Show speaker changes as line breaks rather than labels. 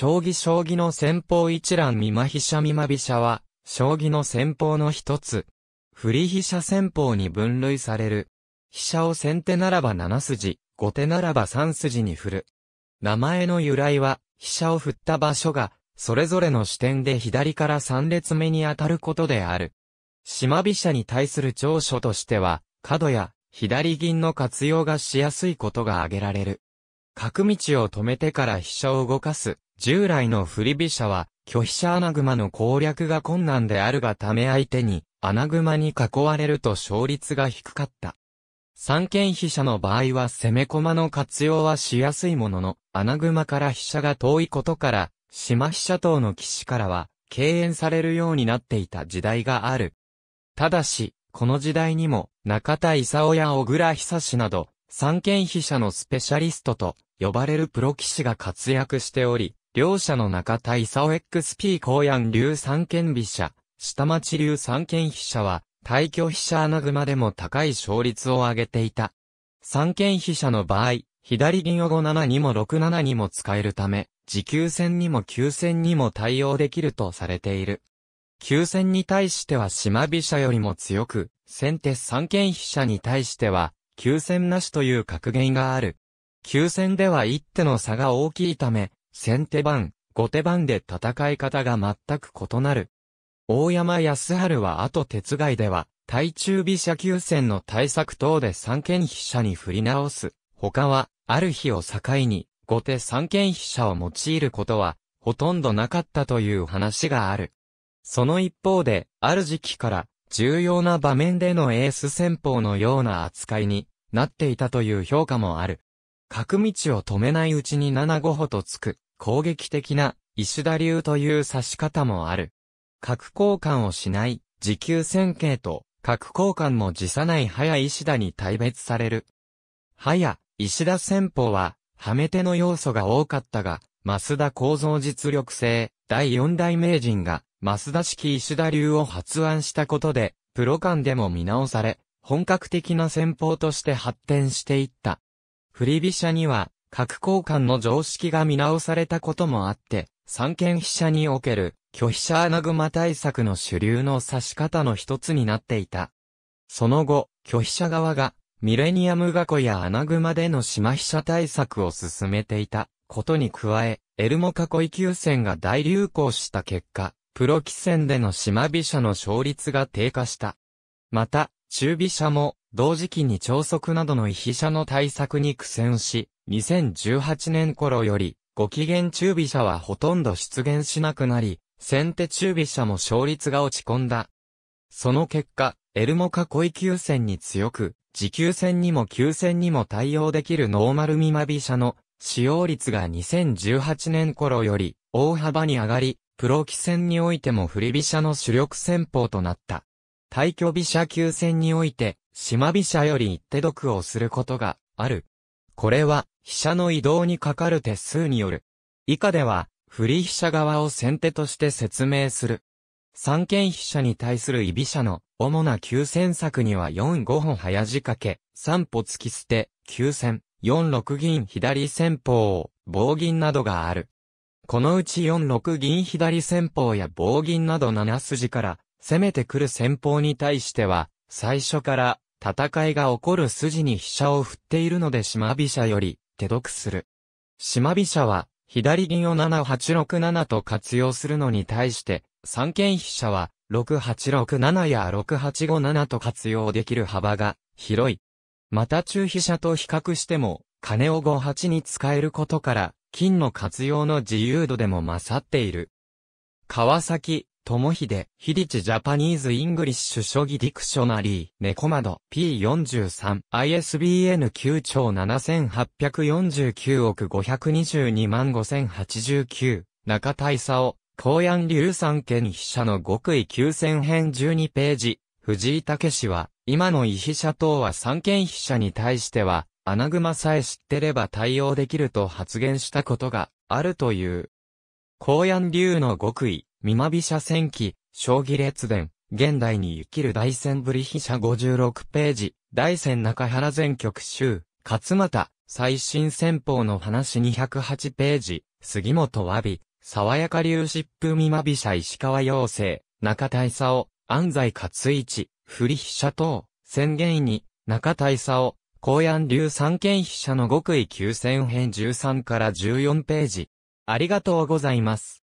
将棋将棋の戦法一覧見ま飛車見ま飛車は、将棋の戦法の一つ。振り飛車戦法に分類される。飛車を先手ならば7筋、後手ならば3筋に振る。名前の由来は、飛車を振った場所が、それぞれの視点で左から3列目に当たることである。島飛車に対する長所としては、角や左銀の活用がしやすいことが挙げられる。角道を止めてから飛車を動かす従来の振り飛車は、拒否者穴熊の攻略が困難であるがため相手に、穴熊に囲われると勝率が低かった。三間飛車の場合は攻め駒の活用はしやすいものの、穴熊から飛車が遠いことから、島飛車等の騎士からは、敬遠されるようになっていた時代がある。ただし、この時代にも、中田勲や小倉久志など、三間飛車のスペシャリストと呼ばれるプロ騎士が活躍しており、両者の中対竿 XP 高安流三剣飛車、下町流三剣飛車は、対去飛車穴熊でも高い勝率を上げていた。三剣飛車の場合、左銀を5七にも6七にも使えるため、持久戦にも急戦にも対応できるとされている。急戦に対しては島飛車よりも強く、先手三剣飛車に対しては、急戦なしという格言がある。急戦では一手の差が大きいため、先手番、後手番で戦い方が全く異なる。大山康春は後鉄外では、対中飛車急戦の対策等で三間飛車に振り直す。他は、ある日を境に、後手三間飛車を用いることは、ほとんどなかったという話がある。その一方で、ある時期から、重要な場面でのエース戦法のような扱いになっていたという評価もある。角道を止めないうちに7五歩とつく、攻撃的な石田流という指し方もある。核交換をしない時、給戦型と核交換も辞さない早石田に大別される。早、石田戦法は、はめ手の要素が多かったが、増田構造実力性、第四代名人が、増田式石田流を発案したことで、プロ間でも見直され、本格的な戦法として発展していった。振り飛車には、核交換の常識が見直されたこともあって、三権飛車における拒飛車アナグマ対策の主流の指し方の一つになっていた。その後、拒飛車側がミレニアム囲コやアナグマでの島飛車対策を進めていたことに加え、エルモ囲い急戦が大流行した結果、プロ棋戦での島飛車の勝率が低下した。また、中飛車も同時期に超速などの異飛車の対策に苦戦し、2018年頃より、ご機嫌中飛車はほとんど出現しなくなり、先手中飛車も勝率が落ち込んだ。その結果、エルモ囲い急戦に強く、持久戦にも急戦にも対応できるノーマルミマ飛車の使用率が2018年頃より大幅に上がり、プロ棋戦においても振り飛車の主力戦法となった。対距飛車急戦において、島飛車より一手毒をすることがある。これは、飛車の移動にかかる手数による。以下では、振り飛車側を先手として説明する。三間飛車に対する居飛車の主な急戦策には4五本早仕掛け、3歩突き捨て、急戦、4六銀左戦法、棒銀などがある。このうち4六銀左戦法や棒銀など7筋から攻めてくる戦法に対しては、最初から戦いが起こる筋に飛車を振っているので島飛車より手読する。島飛車は、左銀を7867と活用するのに対して、三軒飛車は、6867や6857と活用できる幅が広い。また中飛車と比較しても、金を58に使えることから、金の活用の自由度でも勝っている。川崎、友秀、りちジャパニーズ・イングリッシュ・諸議ディクショナリー、猫窓、P43、ISBN 9兆7849億522万5089、中大佐高安流三権被写の極意9000編12ページ、藤井武は、今の異被写等は三権被写に対しては、穴熊さえ知ってれば対応できると発言したことがあるという。高安流の極意、みまび車戦記、将棋列伝、現代に生きる大戦ぶり飛車56ページ、大戦中原全局集、勝又、最新戦法の話208ページ、杉本和美、爽やか流疾風みまび車石川陽生、中大佐を、安西勝一、振り飛車等、宣言に、中大佐を、高安流三軒飛車の極意急戦編13から14ページ。ありがとうございます。